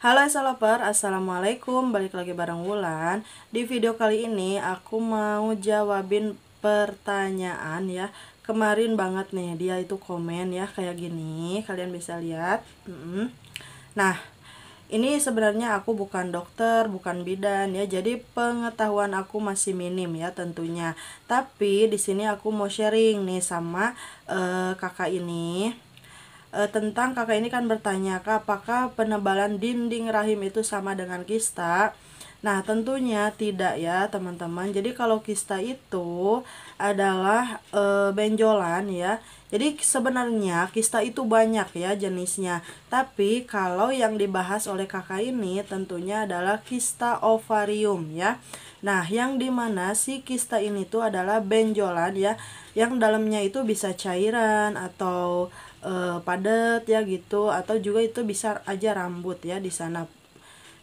Halo Esaloper, Assalamualaikum Balik lagi bareng Wulan Di video kali ini aku mau jawabin pertanyaan ya Kemarin banget nih dia itu komen ya kayak gini Kalian bisa lihat Nah ini sebenarnya aku bukan dokter, bukan bidan ya. Jadi pengetahuan aku masih minim ya tentunya. Tapi di sini aku mau sharing nih sama uh, kakak ini e, tentang kakak ini kan bertanya Kak, apakah penebalan dinding rahim itu sama dengan kista? Nah, tentunya tidak ya, teman-teman. Jadi kalau kista itu adalah e, benjolan ya. Jadi sebenarnya kista itu banyak ya jenisnya. Tapi kalau yang dibahas oleh kakak ini tentunya adalah kista ovarium ya. Nah, yang dimana si kista ini tuh adalah benjolan ya, yang dalamnya itu bisa cairan atau uh, padat ya gitu atau juga itu bisa aja rambut ya di sana.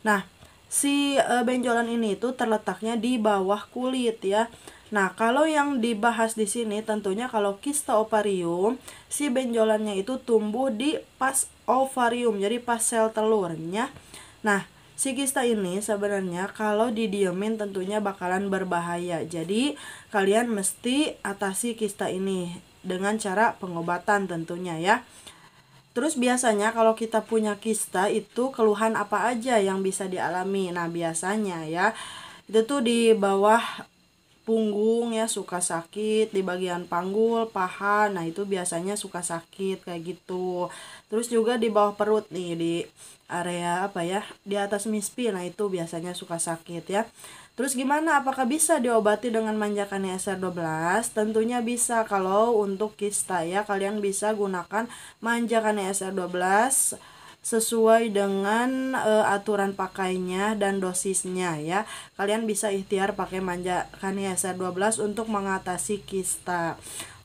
Nah, si uh, benjolan ini itu terletaknya di bawah kulit ya. Nah, kalau yang dibahas di sini tentunya kalau kista ovarium, si benjolannya itu tumbuh di pas ovarium, jadi pas sel telurnya. Nah, si kista ini sebenarnya kalau didiemin tentunya bakalan berbahaya. Jadi, kalian mesti atasi kista ini dengan cara pengobatan tentunya ya. Terus biasanya kalau kita punya kista itu keluhan apa aja yang bisa dialami? Nah, biasanya ya itu tuh di bawah punggung ya suka sakit di bagian panggul, paha. Nah, itu biasanya suka sakit kayak gitu. Terus juga di bawah perut nih di area apa ya? Di atas mispi. Nah, itu biasanya suka sakit ya. Terus gimana? Apakah bisa diobati dengan manjakan ESR 12 Tentunya bisa kalau untuk kista ya kalian bisa gunakan manjakan ESR 12 sesuai dengan e, aturan pakainya dan dosisnya ya. Kalian bisa ikhtiar pakai manjakan ESR 12 untuk mengatasi kista.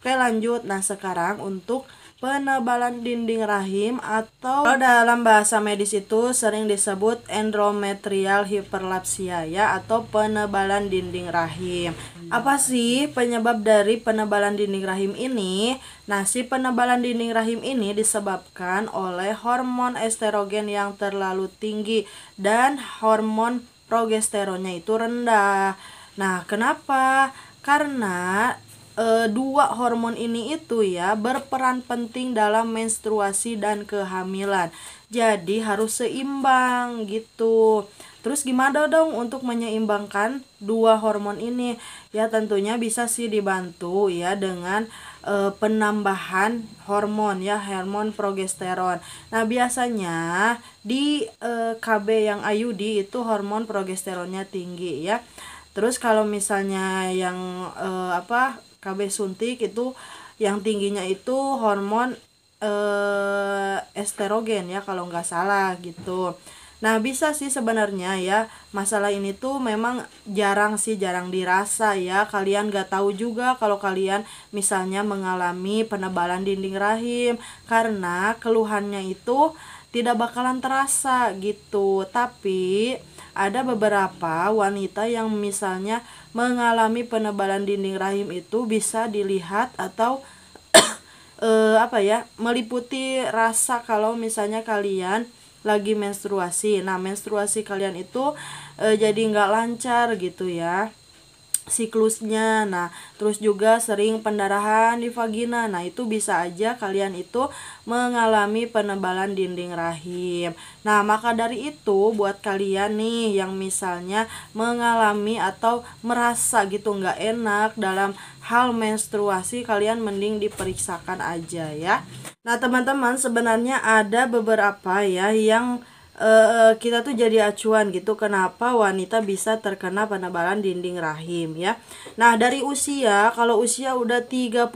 Oke, lanjut. Nah, sekarang untuk penebalan dinding rahim atau dalam bahasa medis itu sering disebut endometrial hiperlapsia ya atau penebalan dinding rahim. Apa sih penyebab dari penebalan dinding rahim ini? Nah, si penebalan dinding rahim ini disebabkan oleh hormon estrogen yang terlalu tinggi dan hormon progesteronnya itu rendah. Nah, kenapa? Karena e, dua hormon ini itu ya berperan penting dalam menstruasi dan kehamilan. Jadi harus seimbang gitu. Terus gimana dong untuk menyeimbangkan dua hormon ini? Ya tentunya bisa sih dibantu ya dengan e, penambahan hormon ya hormon progesteron. Nah biasanya di e, eh, KB yang IUD itu hormon progesteronnya tinggi ya. Terus kalau misalnya yang e, apa KB suntik itu yang tingginya itu hormon eh, esterogen ya kalau nggak salah gitu. Nah bisa sih sebenarnya ya masalah ini tuh memang jarang sih jarang dirasa ya kalian gak tahu juga kalau kalian misalnya mengalami penebalan dinding rahim karena keluhannya itu tidak bakalan terasa gitu tapi ada beberapa wanita yang misalnya mengalami penebalan dinding rahim itu bisa dilihat atau eh, apa ya meliputi rasa kalau misalnya kalian lagi menstruasi nah menstruasi kalian itu eh, jadi nggak lancar gitu ya siklusnya. Nah, terus juga sering pendarahan di vagina. Nah, itu bisa aja kalian itu mengalami penebalan dinding rahim. Nah, maka dari itu buat kalian nih yang misalnya mengalami atau merasa gitu nggak enak dalam hal menstruasi kalian mending diperiksakan aja ya. Nah, teman-teman sebenarnya ada beberapa ya yang Eh, kita tuh jadi acuan gitu kenapa wanita bisa terkena penebalan dinding rahim ya. Nah, dari usia kalau usia udah 35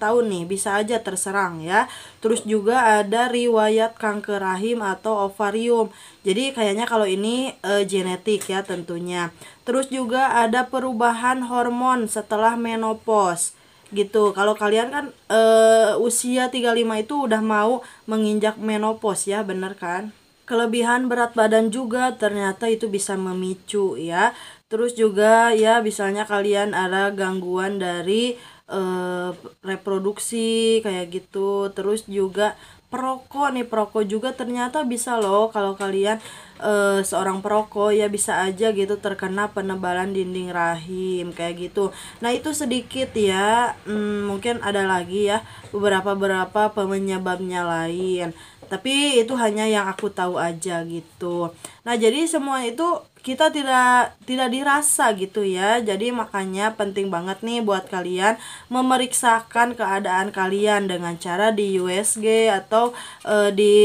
tahun nih bisa aja terserang ya. Terus juga ada riwayat kanker rahim atau ovarium. Jadi kayaknya kalau ini uh, genetik ya tentunya. Terus juga ada perubahan hormon setelah menopause gitu. Kalau kalian kan e, usia 35 itu udah mau menginjak menopause ya, bener kan? kelebihan berat badan juga ternyata itu bisa memicu ya terus juga ya misalnya kalian ada gangguan dari eh, reproduksi kayak gitu terus juga perokok nih perokok juga ternyata bisa loh kalau kalian e, seorang perokok ya bisa aja gitu terkena penebalan dinding rahim kayak gitu nah itu sedikit ya hmm, mungkin ada lagi ya beberapa beberapa penyebabnya lain tapi itu hanya yang aku tahu aja gitu nah jadi semua itu kita tidak tidak dirasa gitu ya jadi makanya penting banget nih buat kalian memeriksakan keadaan kalian dengan cara di USG atau e, di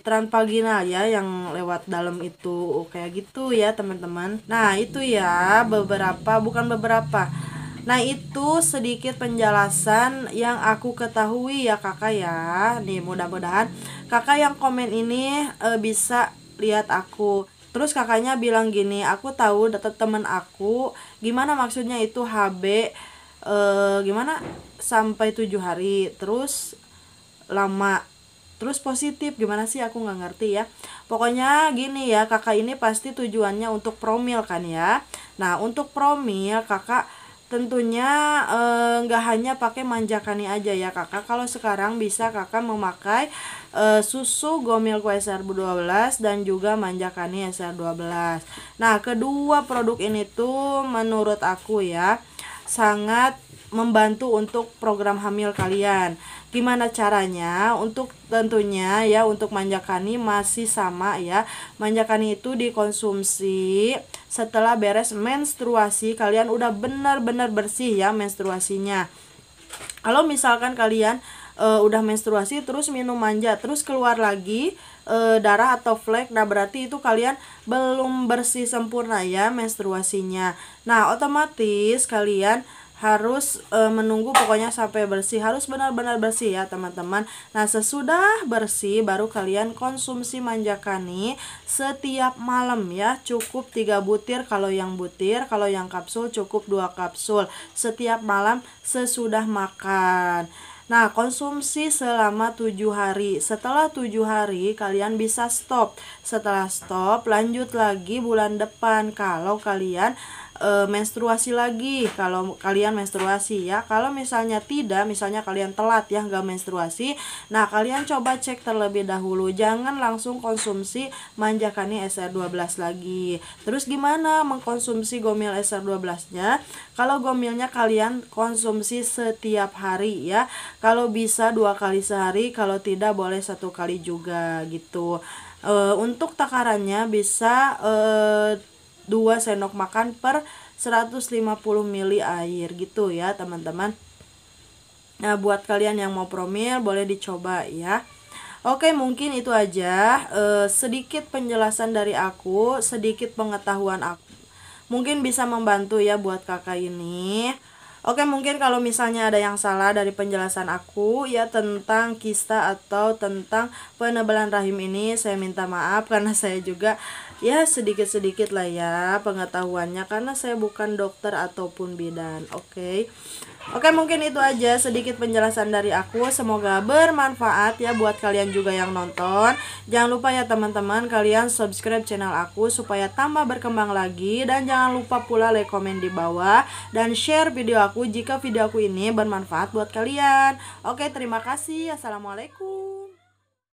transvaginal ya yang lewat dalam itu kayak gitu ya teman-teman nah itu ya beberapa bukan beberapa Nah itu sedikit penjelasan yang aku ketahui ya kakak ya Nih mudah-mudahan kakak yang komen ini e, bisa lihat aku Terus kakaknya bilang gini aku tahu data temen aku Gimana maksudnya itu HB e, eh, Gimana sampai tujuh hari Terus lama terus positif gimana sih aku gak ngerti ya pokoknya gini ya kakak ini pasti tujuannya untuk promil kan ya nah untuk promil kakak tentunya eh, nggak uh, hanya pakai manjakani aja ya kakak kalau sekarang bisa kakak memakai uh, susu gomilku SR12 dan juga manjakani SR12 nah kedua produk ini tuh menurut aku ya sangat membantu untuk program hamil kalian gimana caranya untuk tentunya ya untuk manjakani masih sama ya manjakani itu dikonsumsi setelah beres menstruasi kalian udah benar-benar bersih ya menstruasinya kalau misalkan kalian e, udah menstruasi terus minum manja terus keluar lagi e, darah atau flek nah berarti itu kalian belum bersih sempurna ya menstruasinya nah otomatis kalian harus e, menunggu pokoknya sampai bersih harus benar-benar bersih ya teman-teman nah sesudah bersih baru kalian konsumsi manjakani setiap malam ya cukup 3 butir kalau yang butir kalau yang kapsul cukup 2 kapsul setiap malam sesudah makan Nah, konsumsi selama tujuh hari. Setelah tujuh hari, kalian bisa stop. Setelah stop, lanjut lagi bulan depan. Kalau kalian e, menstruasi lagi kalau kalian menstruasi ya kalau misalnya tidak misalnya kalian telat ya nggak menstruasi nah kalian coba cek terlebih dahulu jangan langsung konsumsi manjakani SR12 lagi terus gimana mengkonsumsi gomil SR12 nya kalau gomilnya kalian konsumsi setiap hari ya kalau bisa dua kali sehari kalau tidak boleh satu kali juga gitu e, untuk takarannya bisa e, 2 sendok makan per 150 ml air gitu ya teman-teman Nah buat kalian yang mau promil boleh dicoba ya Oke mungkin itu aja e, sedikit penjelasan dari aku sedikit pengetahuan aku Mungkin bisa membantu ya buat kakak ini Oke mungkin kalau misalnya ada yang salah dari penjelasan aku ya tentang kista atau tentang penebalan rahim ini saya minta maaf karena saya juga ya sedikit-sedikit lah ya pengetahuannya karena saya bukan dokter ataupun bidan oke okay? oke okay, mungkin itu aja sedikit penjelasan dari aku semoga bermanfaat ya buat kalian juga yang nonton jangan lupa ya teman-teman kalian subscribe channel aku supaya tambah berkembang lagi dan jangan lupa pula like komen di bawah dan share video aku jika video aku ini bermanfaat buat kalian oke okay, terima kasih assalamualaikum